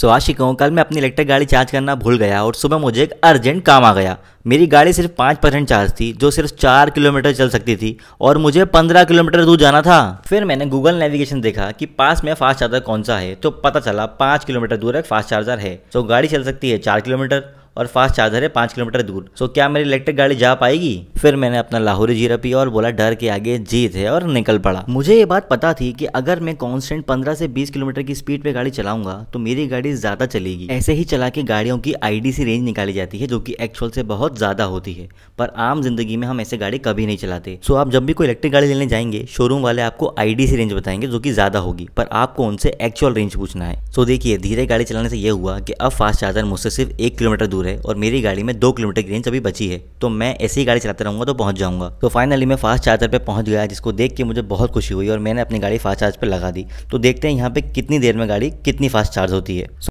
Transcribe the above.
सो आशिक हूँ कल मैं अपनी इलेक्ट्रिक गाड़ी चार्ज करना भूल गया और सुबह मुझे एक अर्जेंट काम आ गया मेरी गाड़ी सिर्फ पाँच परसेंट चार्ज थी जो सिर्फ चार किलोमीटर चल सकती थी और मुझे पंद्रह किलोमीटर दूर जाना था फिर मैंने गूगल नेविगेशन देखा कि पास में फास्ट चार्जर कौन सा है तो पता चला पाँच किलोमीटर दूर एक फास्ट चार्जर है सो तो गाड़ी चल सकती है चार किलोमीटर और फास्ट चार्जर है पांच किलोमीटर दूर सो क्या मेरी इलेक्ट्रिक गाड़ी जा पाएगी फिर मैंने अपना लाहौरी जीरा पिया और बोला डर के आगे जीत है और निकल पड़ा मुझे ये बात पता थी कि अगर मैं कॉन्स्टेंट पंद्रह से बीस किलोमीटर की स्पीड पे गाड़ी चलाऊंगा तो मेरी गाड़ी ज्यादा चलेगी ऐसे ही चला के गाड़ियों की आईडीसी रेंज निकाली जाती है जो की एक्चुअल से बहुत ज्यादा होती है पर आम जिंदगी में हम ऐसे गाड़ी कभी नहीं चलाते सो आप जब भी कोई इलेक्ट्रिक गाड़ी लेने जाएंगे शोरूम वाले आपको आईडीसी रेंज बताएंगे जो की ज्यादा होगी पर आपको उनसे एक्चुअल रेंज पूछना है सो देखिए धीरे गाड़ी चलाने से यह हुआ कि अब फास्ट चार्जर मुझसे सिर्फ एक किलोमीटर दूर दूर है और मेरी गाड़ी में दो किलोमीटर की रेंज अभी बची है तो मैं ऐसी गाड़ी चलाते रहूंगा तो पहुंच जाऊंगा तो फाइनली मैं फास्ट चार्जर पर पहुंच गया जिसको देख के मुझे बहुत खुशी हुई और मैंने अपनी गाड़ी फास्ट चार्ज पर लगा दी तो देखते हैं यहाँ पे कितनी देर में गाड़ी कितनी फास्ट चार्ज होती है